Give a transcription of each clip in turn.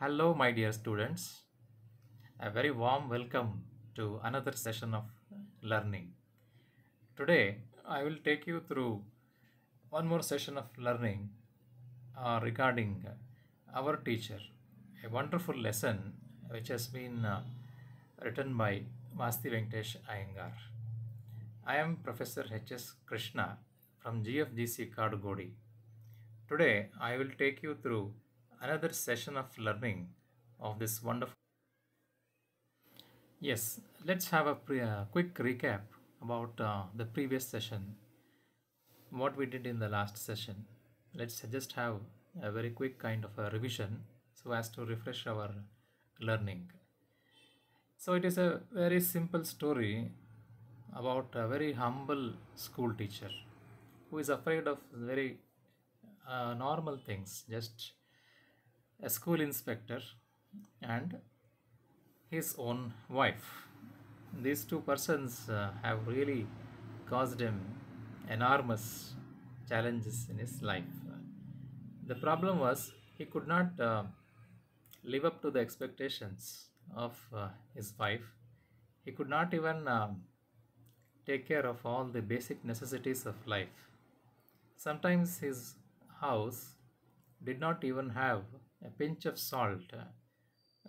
Hello, my dear students. A very warm welcome to another session of learning. Today, I will take you through one more session of learning uh, regarding our teacher, a wonderful lesson which has been uh, written by Masti Venkatesh Iyengar. I am Professor H.S. Krishna from GFGC Kadugodi. Today, I will take you through another session of learning of this wonderful. Yes, let's have a pre uh, quick recap about uh, the previous session. What we did in the last session. Let's just have a very quick kind of a revision so as to refresh our learning. So it is a very simple story about a very humble school teacher who is afraid of very uh, normal things, just a school inspector and his own wife. These two persons uh, have really caused him enormous challenges in his life. The problem was he could not uh, live up to the expectations of uh, his wife. He could not even um, take care of all the basic necessities of life. Sometimes his house did not even have a pinch of salt, uh,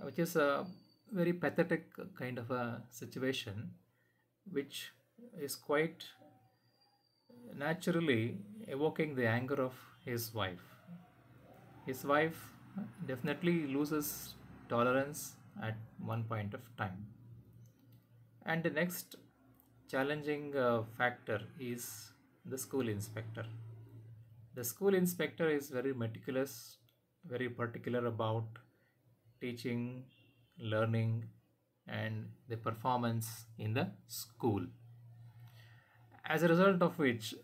which is a very pathetic kind of a situation, which is quite naturally evoking the anger of his wife. His wife definitely loses tolerance at one point of time. And the next challenging uh, factor is the school inspector. The school inspector is very meticulous very particular about teaching, learning, and the performance in the school. As a result of which,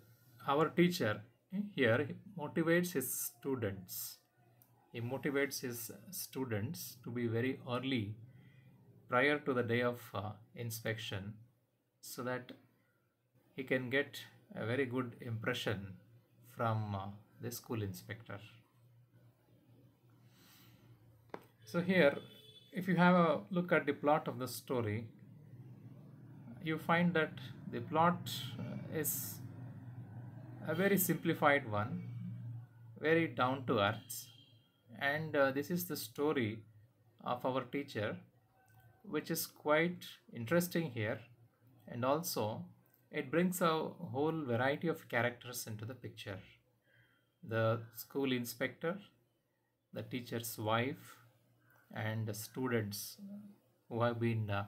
our teacher here motivates his students. He motivates his students to be very early prior to the day of uh, inspection so that he can get a very good impression from uh, the school inspector. So here, if you have a look at the plot of the story, you find that the plot uh, is a very simplified one, very down to earth. And uh, this is the story of our teacher, which is quite interesting here. And also, it brings a whole variety of characters into the picture. The school inspector, the teacher's wife, and students who have been uh,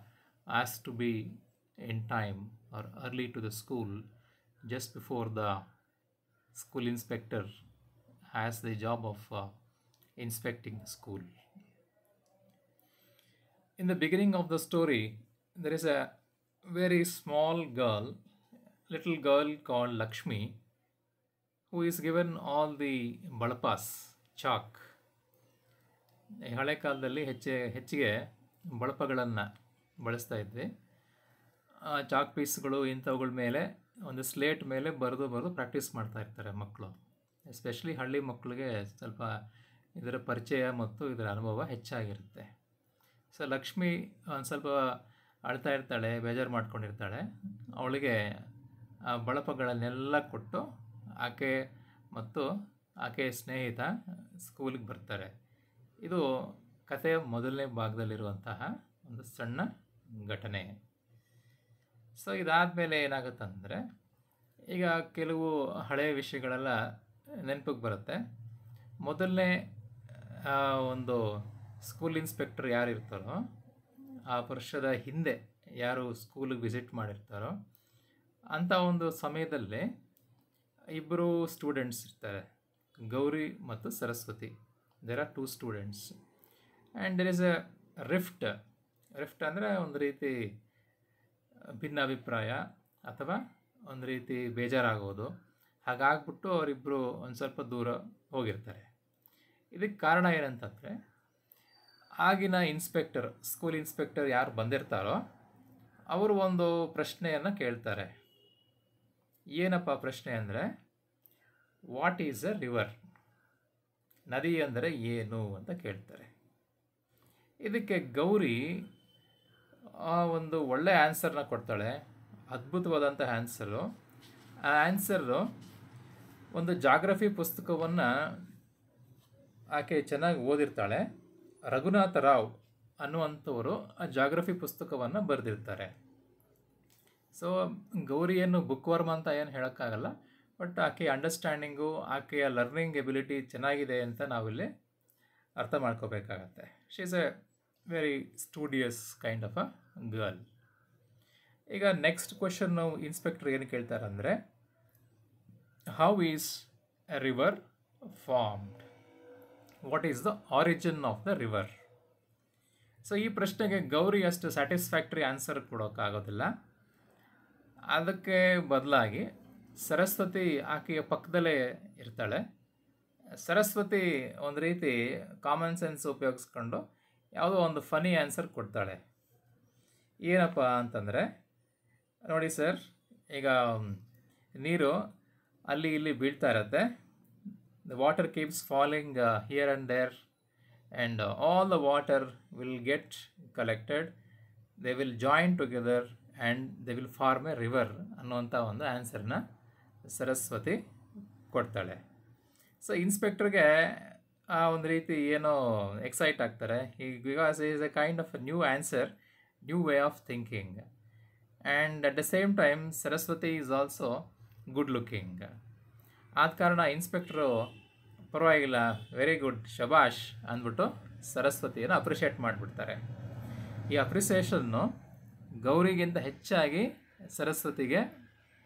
asked to be in time or early to the school just before the school inspector has the job of uh, inspecting the school. In the beginning of the story, there is a very small girl, little girl called Lakshmi, who is given all the balapas, chalk, ಹಳೆ ಕಾಲದಲ್ಲಿ ಹೆಚ್ಚ ಹೆಚ್ಚಿಗೆ ಬಳಪಗಳನ್ನು ಬಳಸ್ತಾ ಇದ್ವಿ chalk ಪೀಸ್ಗಳು ಇಂಥವುಗಳ ಮೇಲೆ ಒಂದು slate ಮೇಲೆ ಬರೆದು ಬರೆದು ಪ್ರಾಕ್ಟೀಸ್ ಮಾಡ್ತಾ ಇರ್ತಾರೆ ಮಕ್ಕಳು ಎಸ್ಪೆಷಲಿ ಹಳ್ಳಿ ಮಕ್ಕಳಿಗೆ ಸ್ವಲ್ಪ ಇದರ ಪರಿಚಯ ಮತ್ತು ಇದರ ಅನುಭವ ಹೆಚ್ಚಾಗಿರುತ್ತೆ ಸೊ ಲಕ್ಷ್ಮಿ ಒಂದು ಸ್ವಲ್ಪ ಅಳ್ತಾ ಇರ್ತಾಳೆ ಬೇಜಾರು ಮಾಡ್ಕೊಂಡಿರ್ತಾಳೆ ಅವಳಿಗೆ ಆ ಬಳಪಗಳನ್ನೆಲ್ಲ ಕೊಟ್ಟು ಆಕೆ ಮತ್ತು ಆಕೆಯ ಸ್ನೇಹಿತ ಸ್ಕೂಲಿಗೆ ಬರ್ತಾರೆ ಇದು ಕಥೆಯ ಮೊದಲನೇ ಭಾಗದಲ್ಲಿರುವಂತಹ ಒಂದು ಸಣ್ಣ ಘಟನೆ ಸೊ ಇದಾದ ಮೇಲೆ ಏನಾಗುತ್ತಂದರೆ ಈಗ ಕೆಲವು ಹಳೆಯ ವಿಷಯಗಳೆಲ್ಲ ನೆನಪಿಗೆ ಬರುತ್ತೆ ಮೊದಲನೇ ಒಂದು ಸ್ಕೂಲ್ ಇನ್ಸ್ಪೆಕ್ಟರ್ ಯಾರು ಇರ್ತಾರೋ ಆ ವರ್ಷದ ಹಿಂದೆ ಯಾರು ಸ್ಕೂಲಿಗೆ ವಿಸಿಟ್ ಮಾಡಿರ್ತಾರೋ ಅಂಥ ಒಂದು ಸಮಯದಲ್ಲಿ ಇಬ್ಬರು ಸ್ಟೂಡೆಂಟ್ಸ್ ಇರ್ತಾರೆ ಗೌರಿ ಮತ್ತು Saraswati there are two students and there is a rift rift ಅಂದರೆ ಒಂದು ರೀತಿ ಭಿನ್ನಾಭಿಪ್ರಾಯ ಅಥವಾ ಒಂದು ರೀತಿ ಬೇಜಾರಾಗೋದು ಹಾಗಾಗ್ಬಿಟ್ಟು ಅವರಿಬ್ಬರು ಒಂದು ಸ್ವಲ್ಪ ದೂರ ಹೋಗಿರ್ತಾರೆ ಇದಕ್ಕೆ ಕಾರಣ ಏನಂತಂದರೆ ಆಗಿನ ಇನ್ಸ್ಪೆಕ್ಟರ್ ಸ್ಕೂಲ್ ಇನ್ಸ್ಪೆಕ್ಟರ್ ಯಾರು ಬಂದಿರ್ತಾರೋ ಅವರು ಒಂದು ಪ್ರಶ್ನೆಯನ್ನು ಕೇಳ್ತಾರೆ ಏನಪ್ಪ ಪ್ರಶ್ನೆ ಅಂದರೆ ವಾಟ್ ಈಸ್ ಅ ರಿವರ್ ನದಿ ಅಂದರೆ ಏನು ಅಂತ ಕೇಳ್ತಾರೆ ಇದಕ್ಕೆ ಗೌರಿ ಆ ಒಂದು ಒಳ್ಳೆಯ ಆನ್ಸರ್ನ ಕೊಡ್ತಾಳೆ ಅದ್ಭುತವಾದಂಥ ಆನ್ಸರು ಆ ಆನ್ಸರು ಒಂದು ಜಾಗ್ರಫಿ ಪುಸ್ತಕವನ್ನು ಆಕೆ ಚೆನ್ನಾಗಿ ಓದಿರ್ತಾಳೆ ರಘುನಾಥ ರಾವ್ ಅನ್ನುವಂಥವರು ಆ ಜಾಗ್ರಫಿ ಪುಸ್ತಕವನ್ನು ಬರೆದಿರ್ತಾರೆ ಸೊ ಗೌರಿಯನ್ನು ಬುಕ್ ವರ್ಮ ಅಂತ ಏನು ಹೇಳೋಕ್ಕಾಗಲ್ಲ ಬಟ್ ಆಕೆಯ ಅಂಡರ್ಸ್ಟ್ಯಾಂಡಿಂಗು ಆಕೆಯ ಲರ್ನಿಂಗ್ ಎಬಿಲಿಟಿ ಚೆನ್ನಾಗಿದೆ ಅಂತ ನಾವಿಲ್ಲಿ ಅರ್ಥ ಮಾಡ್ಕೋಬೇಕಾಗತ್ತೆ she is a very studious kind of a girl ಈಗ ನೆಕ್ಸ್ಟ್ ಕ್ವೆಶನ್ ಇನ್ಸ್ಪೆಕ್ಟರ್ ಏನು ಕೇಳ್ತಾರೆ ಅಂದರೆ how is a river formed what is the origin of the river so ಈ ಪ್ರಶ್ನೆಗೆ ಗೌರಿ ಅಷ್ಟು ಸ್ಯಾಟಿಸ್ಫ್ಯಾಕ್ಟ್ರಿ ಆನ್ಸರ್ ಕೊಡೋಕ್ಕಾಗೋದಿಲ್ಲ ಅದಕ್ಕೆ ಬದಲಾಗಿ ಸರಸ್ವತಿ ಆಕೆಯ ಪಕ್ಕದಲ್ಲೇ ಇರ್ತಾಳೆ ಸರಸ್ವತಿ ಒಂದು ರೀತಿ ಕಾಮನ್ ಸೆನ್ಸ್ ಉಪಯೋಗಿಸ್ಕೊಂಡು ಯಾವುದೋ ಒಂದು ಫನಿ ಆನ್ಸರ್ ಕೊಡ್ತಾಳೆ ಏನಪ್ಪ ಅಂತಂದರೆ ನೋಡಿ ಸರ್ ಈಗ ನೀರು ಅಲ್ಲಿ ಇಲ್ಲಿ ಬೀಳ್ತಾ ಇರುತ್ತೆ the water keeps falling here and there and all the water will get collected they will join together and they will form a river ಅನ್ನುವಂಥ ಒಂದು ಆನ್ಸರ್ನ ಸರಸ್ವತಿ ಕೊಡ್ತಾಳೆ ಸೊ ಇನ್ಸ್ಪೆಕ್ಟ್ರಿಗೆ ಆ ಒಂದು ರೀತಿ ಏನೋ ಎಕ್ಸೈಟ್ ಆಗ್ತಾರೆ ಈ because is a kind of new answer new way of thinking and at the same time Saraswati is also good looking ಆದ ಕಾರಣ ಇನ್ಸ್ಪೆಕ್ಟ್ರು ಪರವಾಗಿಲ್ಲ ವೆರಿ ಗುಡ್ ಶಬಾಷ್ ಅಂದ್ಬಿಟ್ಟು ಸರಸ್ವತಿಯನ್ನು ಅಪ್ರಿಷಿಯೇಟ್ ಮಾಡಿಬಿಡ್ತಾರೆ ಈ ಅಪ್ರಿಸಿಯೇಷನ್ನು ಗೌರಿಗಿಂತ ಹೆಚ್ಚಾಗಿ ಸರಸ್ವತಿಗೆ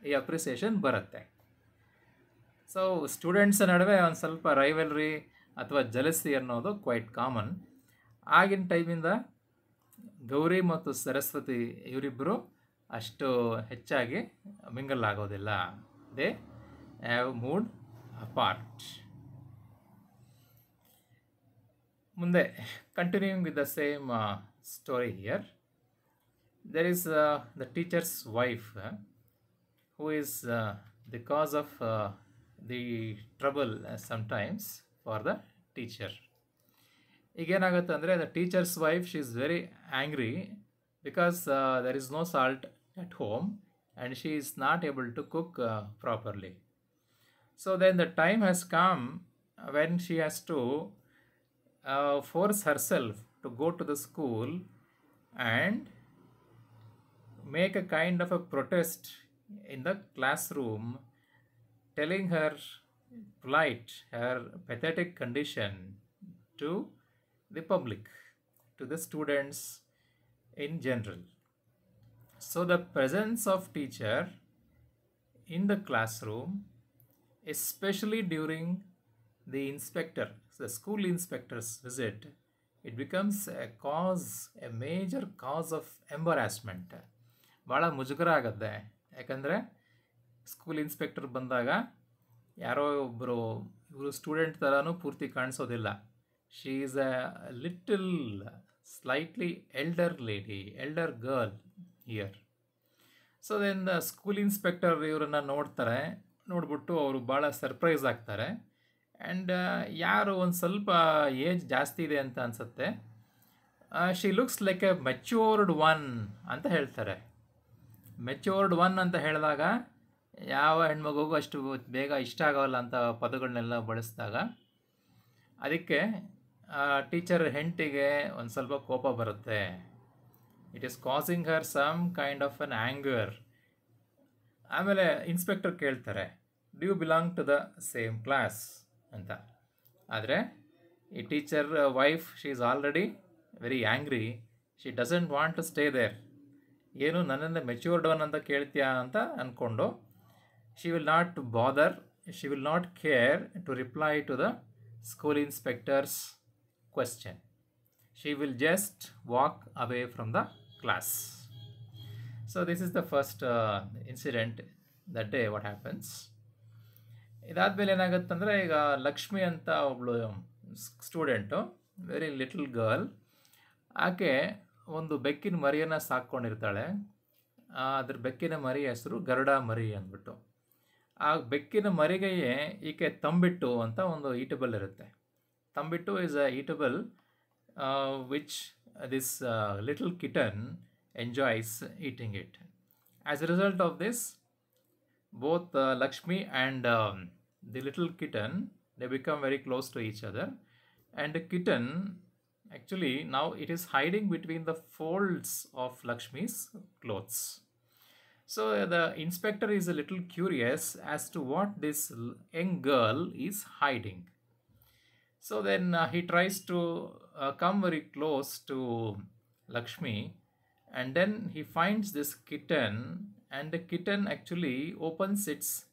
ಈ ಅಪ್ರಿಸಿಯೇಷನ್ ಬರುತ್ತೆ ಸೊ ಸ್ಟೂಡೆಂಟ್ಸ್ ನಡುವೆ ಒಂದು ಸ್ವಲ್ಪ ರೈವಲ್ರಿ ಅಥವಾ ಜಲಸಿ ಅನ್ನೋದು ಕ್ವೈಟ್ ಕಾಮನ್ ಆಗಿನ ಟೈಮಿಂದ ಗೌರಿ ಮತ್ತು ಸರಸ್ವತಿ ಇವರಿಬ್ಬರು ಅಷ್ಟು ಹೆಚ್ಚಾಗಿ ಮಿಂಗಲ್ ಆಗೋದಿಲ್ಲ ದೇ ಹ್ಯಾವ್ ಮೂಡ್ ಅಪಾರ್ಟ್ ಮುಂದೆ continuing with the same story here there is the teacher's wife who is uh, the cause of uh, the trouble uh, sometimes for the teacher. Again, the teacher's wife, she is very angry because there is no salt at home and she is not able to cook properly. So then the time has come when she has to force herself to go to the school and make a kind of a protest in the classroom telling her plight, her pathetic condition to the public, to the students in general. So the presence of teacher in the classroom, especially during the inspector, the school inspector's visit, it becomes a cause, a major cause of embarrassment. ಯಾಕಂದರೆ school inspector ಬಂದಾಗ ಯಾರೋ ಒಬ್ಬರು ಇವರು student ಥರನೂ ಪೂರ್ತಿ ಕಾಣಿಸೋದಿಲ್ಲ she is a little slightly elder lady elder girl year so ಅದರಿಂದ school inspector ಇವರನ್ನು ನೋಡ್ತಾರೆ ನೋಡಿಬಿಟ್ಟು ಅವರು ಭಾಳ ಸರ್ಪ್ರೈಸ್ ಆಗ್ತಾರೆ ಆ್ಯಂಡ್ uh, ಯಾರು ಒಂದು ಸ್ವಲ್ಪ ಏಜ್ ಜಾಸ್ತಿ ಇದೆ ಅಂತ ಅನಿಸುತ್ತೆ she looks like a matured one ಅಂತ ಹೇಳ್ತಾರೆ ಮೆಚ್ಯೂರ್ಡ್ ಒನ್ ಅಂತ ಹೇಳಿದಾಗ ಯಾವ ಹೆಣ್ಮಗೂ ಅಷ್ಟು ಬೇಗ ಇಷ್ಟ ಆಗೋಲ್ಲ ಅಂತ ಪದಗಳನ್ನೆಲ್ಲ ಬಳಸಿದಾಗ ಅದಕ್ಕೆ ಟೀಚರ್ ಹೆಂಟಿಗೆ ಒಂದು ಸ್ವಲ್ಪ ಕೋಪ ಬರುತ್ತೆ it is causing her some kind of an anger ಆಮೇಲೆ ಇನ್ಸ್ಪೆಕ್ಟರ್ ಕೇಳ್ತಾರೆ do belong to the same class ಅಂತ ಆದರೆ ಈ teacher wife she is already very angry she doesn't want to stay there ಏನು ನನ್ನನ್ನು ಮೆಚ್ಯೂರ್ಡ್ ಒನ್ ಅಂತ ಕೇಳ್ತೀಯಾ ಅಂತ ಅಂದ್ಕೊಂಡು she will not bother she will not care to reply to the school inspector's question she will just walk away from the class so this is the first incident that day what happens ಇದಾದಮೇಲೆ ಏನಾಗುತ್ತಂದರೆ ಈಗ ಲಕ್ಷ್ಮಿ ಅಂತ ಒಬ್ಬಳು student very little girl ಆಕೆ ಒಂದು ಬೆಕ್ಕಿನ ಮರಿಯನ್ನು ಸಾಕ್ಕೊಂಡಿರ್ತಾಳೆ ಅದ್ರ ಬೆಕ್ಕಿನ ಮರಿ ಹೆಸರು ಗರುಡ ಮರಿ ಅಂದ್ಬಿಟ್ಟು ಆ ಬೆಕ್ಕಿನ ಮರಿಗೆಯೇ ಈಕೆ ತಂಬಿಟ್ಟು ಅಂತ ಒಂದು ಈಟಬಲ್ ಇರುತ್ತೆ thambittu is a eatable which this little kitten enjoys eating it as a result of this both Lakshmi and the little kitten they become very close to each other and kitten actually now it is hiding between the folds of Lakshmi's clothes. So the inspector is a little curious as to what this young girl is hiding. So then uh, he tries to uh, come very close to Lakshmi and then he finds this kitten and the kitten actually opens its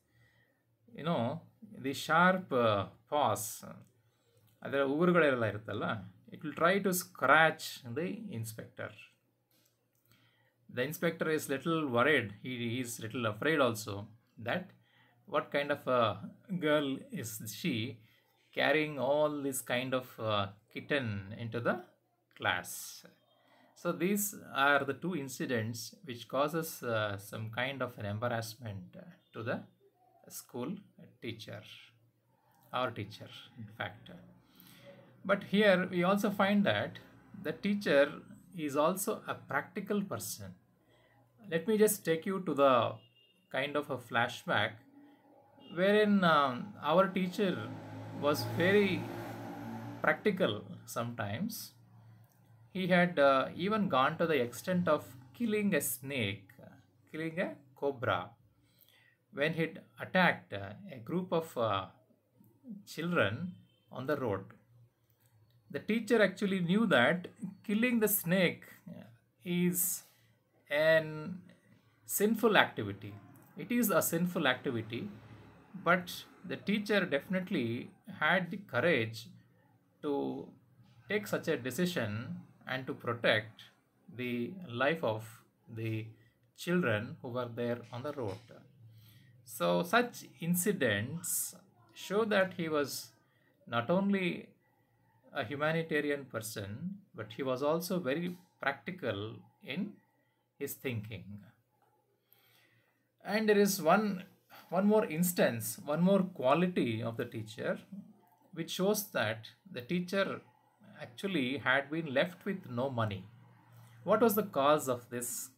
you know the sharp uh, paws it will try to scratch the inspector. The inspector is little worried. He is little afraid also that what kind of a girl is she carrying all this kind of uh, kitten into the class. So these are the two incidents which causes uh, some kind of an embarrassment to the school teacher, our teacher in fact. But here we also find that the teacher is also a practical person. Let me just take you to the kind of a flashback wherein um, our teacher was very practical sometimes. He had uh, even gone to the extent of killing a snake, killing a cobra. When he attacked uh, a group of uh, children on the road the teacher actually knew that killing the snake is an sinful activity. It is a sinful activity, but the teacher definitely had the courage to take such a decision and to protect the life of the children who were there on the road. So, such incidents show that he was not only a humanitarian person, but he was also very practical in his thinking. And there is one, one more instance, one more quality of the teacher, which shows that the teacher actually had been left with no money. What was the cause of this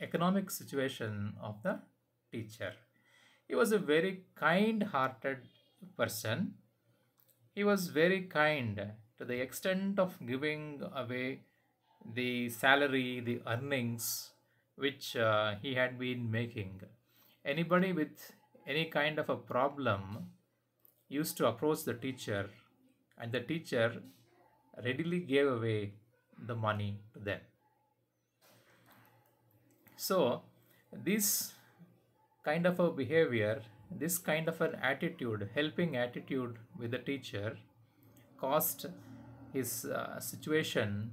economic situation of the teacher? He was a very kind hearted person he was very kind to the extent of giving away the salary, the earnings which uh, he had been making. Anybody with any kind of a problem used to approach the teacher, and the teacher readily gave away the money to them. So, this kind of a behavior this kind of an attitude, helping attitude with the teacher, caused his uh, situation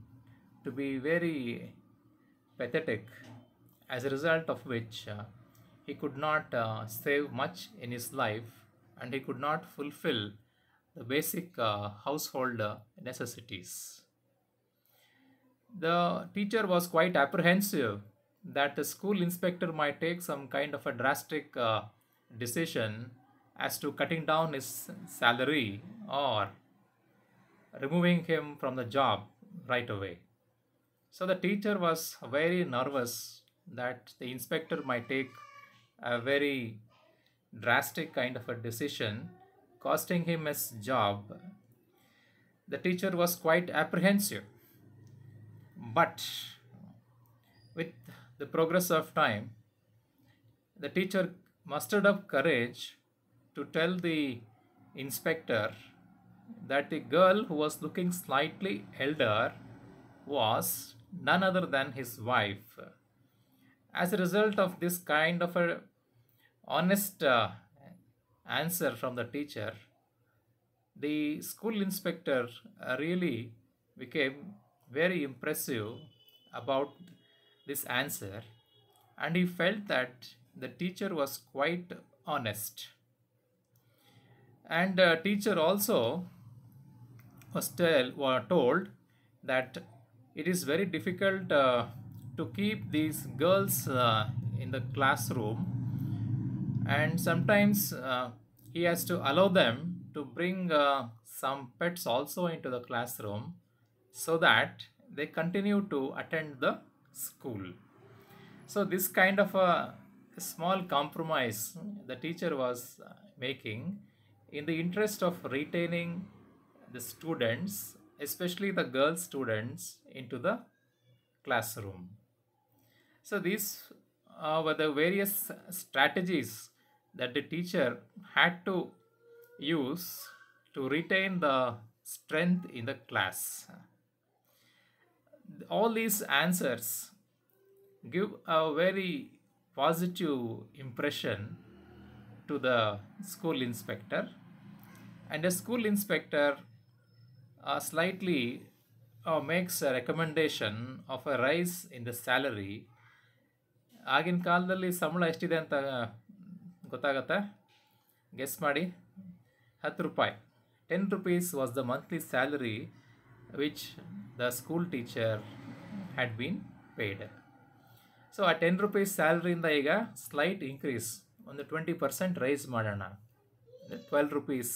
to be very pathetic, as a result of which uh, he could not uh, save much in his life and he could not fulfill the basic uh, household uh, necessities. The teacher was quite apprehensive that the school inspector might take some kind of a drastic uh, decision as to cutting down his salary or removing him from the job right away. So the teacher was very nervous that the inspector might take a very drastic kind of a decision costing him his job. The teacher was quite apprehensive. But with the progress of time, the teacher mustered up courage to tell the inspector that the girl who was looking slightly elder was none other than his wife. As a result of this kind of a honest uh, answer from the teacher, the school inspector uh, really became very impressive about this answer and he felt that the teacher was quite honest and uh, teacher also was tell, told that it is very difficult uh, to keep these girls uh, in the classroom and sometimes uh, he has to allow them to bring uh, some pets also into the classroom so that they continue to attend the school so this kind of a a small compromise the teacher was uh, making in the interest of retaining the students, especially the girl students, into the classroom. So these uh, were the various strategies that the teacher had to use to retain the strength in the class. All these answers give a very positive impression to the school inspector and a school inspector uh, slightly uh, makes a recommendation of a rise in the salary ಆಗಿನ ಕಾಲದಲ್ಲಿ ಸಂಬಳ ಎಷ್ಟಿದೆ ಅಂತ ಗೊತ್ತಾಗತ್ತಾ guess ಮಾಡಿ ಹತ್ತು ರೂಪಾಯಿ ten rupees was the monthly salary which the school teacher had been paid so ಆ ten rupees ಸ್ಯಾಲ್ರಿಯಿಂದ ಈಗ ಸ್ಲೈಟ್ ಇನ್ಕ್ರೀಸ್ ಒಂದು ಟ್ವೆಂಟಿ ಪರ್ಸೆಂಟ್ ರೈಸ್ ಮಾಡೋಣ ಅಂದರೆ ಟ್ವೆಲ್ ರುಪೀಸ್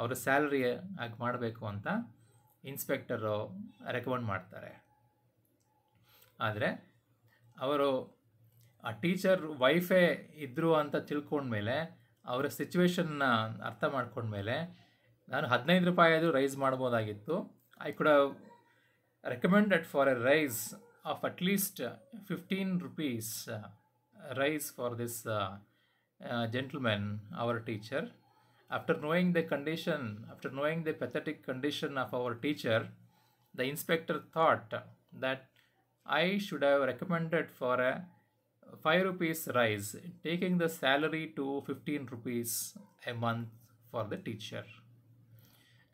ಅವರ ಸ್ಯಾಲ್ರಿ ಆಗಿ ಮಾಡಬೇಕು ಅಂತ ಇನ್ಸ್ಪೆಕ್ಟರು ರೆಕಮೆಂಡ್ ಮಾಡ್ತಾರೆ ಆದರೆ ಅವರು ಆ ಟೀಚರ್ ವೈಫೇ ಇದ್ದರು ಅಂತ ತಿಳ್ಕೊಂಡ್ಮೇಲೆ ಅವರ ಸಿಚುವೇಶನ್ನ ಅರ್ಥ ಮಾಡ್ಕೊಂಡ್ಮೇಲೆ ನಾನು ಹದಿನೈದು ಆದರೂ ರೈಸ್ ಮಾಡ್ಬೋದಾಗಿತ್ತು ಐ ಕೂಡ recommended for a raise of at least uh, 15 rupees uh, rise for this uh, gentleman, our teacher. After knowing the condition, after knowing the pathetic condition of our teacher, the inspector thought that I should have recommended for a 5 rupees rise, taking the salary to 15 rupees a month for the teacher.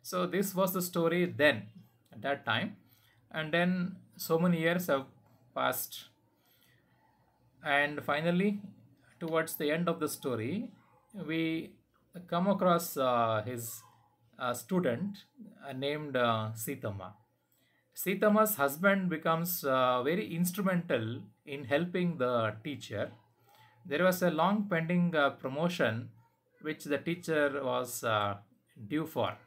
So this was the story then, at that time. And then so many years have passed and finally towards the end of the story we come across uh, his uh, student uh, named uh, Sitama. Sitama's husband becomes uh, very instrumental in helping the teacher. There was a long pending uh, promotion which the teacher was uh, due for.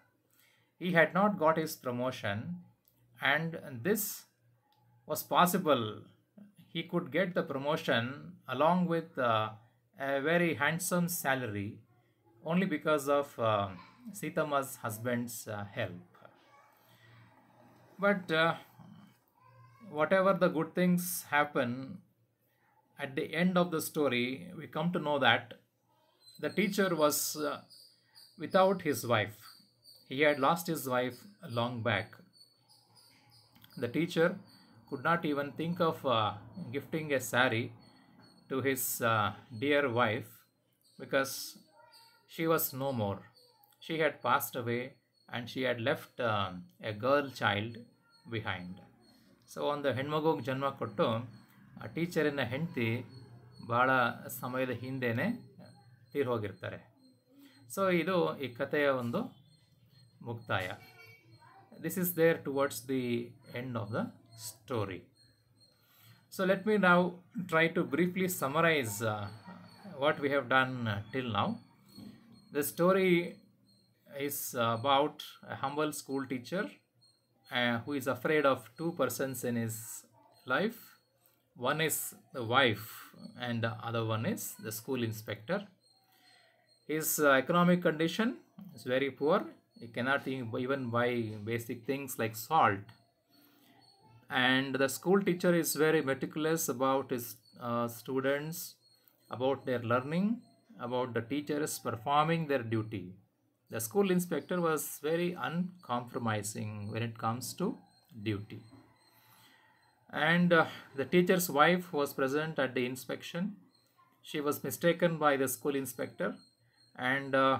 He had not got his promotion and this was possible. He could get the promotion along with uh, a very handsome salary only because of uh, Sitama's husband's uh, help. But uh, whatever the good things happen, at the end of the story, we come to know that the teacher was uh, without his wife. He had lost his wife long back. The teacher could not even think of uh, gifting a sari to his uh, dear wife because she was no more she had passed away and she had left uh, a girl child behind so on the henmagog janma kottu a teacher in a henti bala samayada hindene teer so idu ee kathaya ondu muktaya this is there towards the end of the story. So let me now try to briefly summarize uh, what we have done uh, till now. The story is about a humble school teacher uh, who is afraid of two persons in his life. One is the wife and the other one is the school inspector. His uh, economic condition is very poor. He cannot even buy basic things like salt and the school teacher is very meticulous about his uh, students about their learning about the teachers performing their duty the school inspector was very uncompromising when it comes to duty and uh, the teacher's wife was present at the inspection she was mistaken by the school inspector and uh,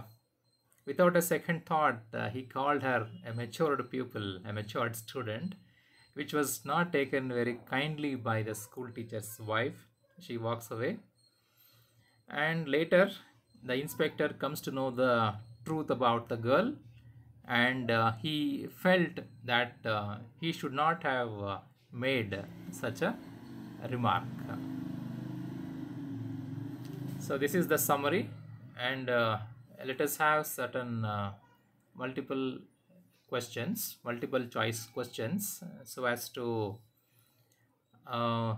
without a second thought uh, he called her a matured pupil a matured student which was not taken very kindly by the school teacher's wife. She walks away. And later, the inspector comes to know the truth about the girl and uh, he felt that uh, he should not have uh, made such a remark. So this is the summary and uh, let us have certain uh, multiple questions, multiple choice questions, uh, so as to uh,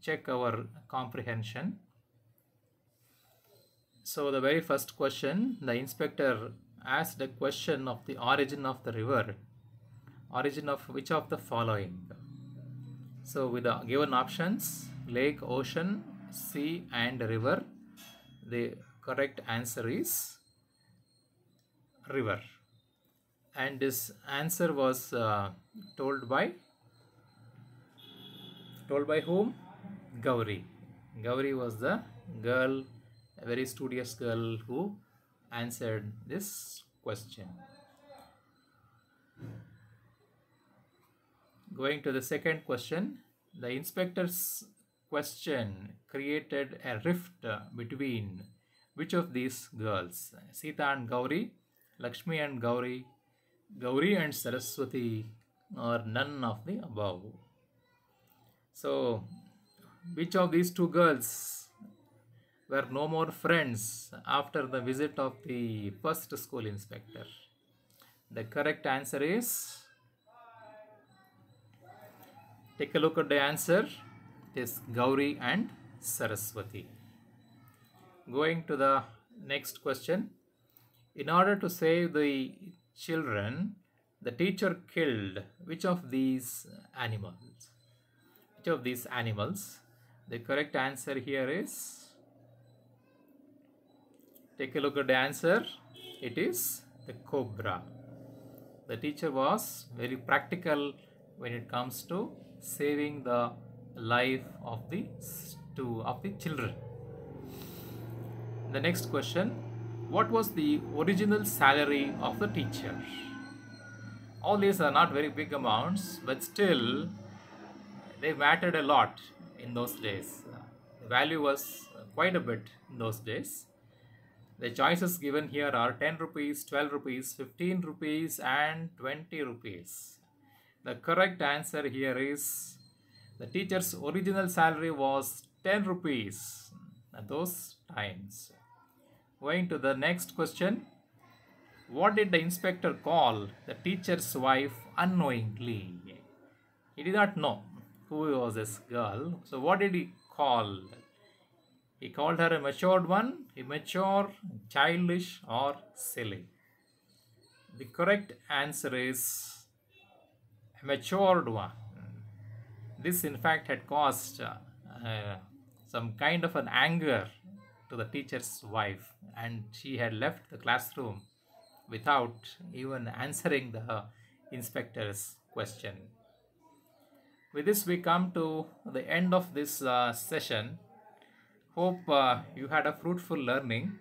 check our comprehension. So the very first question, the inspector asked a question of the origin of the river, origin of which of the following. So with the given options, lake, ocean, sea and river, the correct answer is river and this answer was uh, told by told by whom Gauri Gauri was the girl a very studious girl who answered this question going to the second question the inspector's question created a rift between which of these girls Sita and Gauri Lakshmi and Gauri Gauri and Saraswati are none of the above. So, which of these two girls were no more friends after the visit of the first school inspector? The correct answer is take a look at the answer it is Gauri and Saraswati. Going to the next question. In order to save the children, the teacher killed which of these animals? Which of these animals? The correct answer here is take a look at the answer it is the cobra the teacher was very practical when it comes to saving the life of the two of the children the next question what was the original salary of the teacher. All these are not very big amounts, but still they mattered a lot in those days. The value was quite a bit in those days. The choices given here are 10 rupees, 12 rupees, 15 rupees and 20 rupees. The correct answer here is the teacher's original salary was 10 rupees at those times. Going to the next question. What did the inspector call the teacher's wife unknowingly? He did not know who was this girl. So what did he call? He called her a matured one, immature, childish or silly. The correct answer is matured one. This in fact had caused uh, uh, some kind of an anger to the teacher's wife and she had left the classroom without even answering the inspector's question. With this, we come to the end of this uh, session. Hope uh, you had a fruitful learning.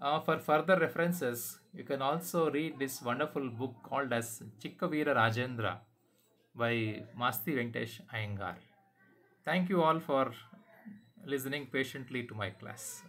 Uh, for further references, you can also read this wonderful book called as Chikkavira Rajendra by Masti Venkatesh Iyengar. Thank you all for listening patiently to my class.